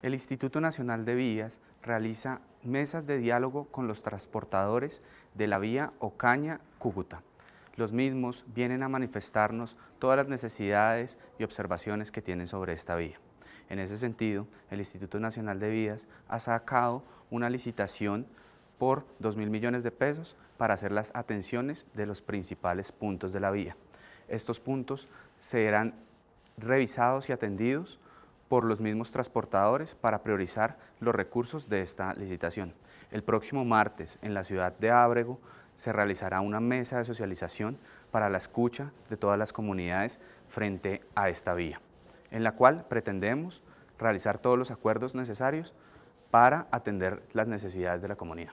El Instituto Nacional de Vías realiza mesas de diálogo con los transportadores de la vía Ocaña-Cúcuta. Los mismos vienen a manifestarnos todas las necesidades y observaciones que tienen sobre esta vía. En ese sentido, el Instituto Nacional de Vías ha sacado una licitación por 2 mil millones de pesos para hacer las atenciones de los principales puntos de la vía. Estos puntos serán revisados y atendidos por los mismos transportadores para priorizar los recursos de esta licitación. El próximo martes en la ciudad de Ábrego se realizará una mesa de socialización para la escucha de todas las comunidades frente a esta vía, en la cual pretendemos realizar todos los acuerdos necesarios para atender las necesidades de la comunidad.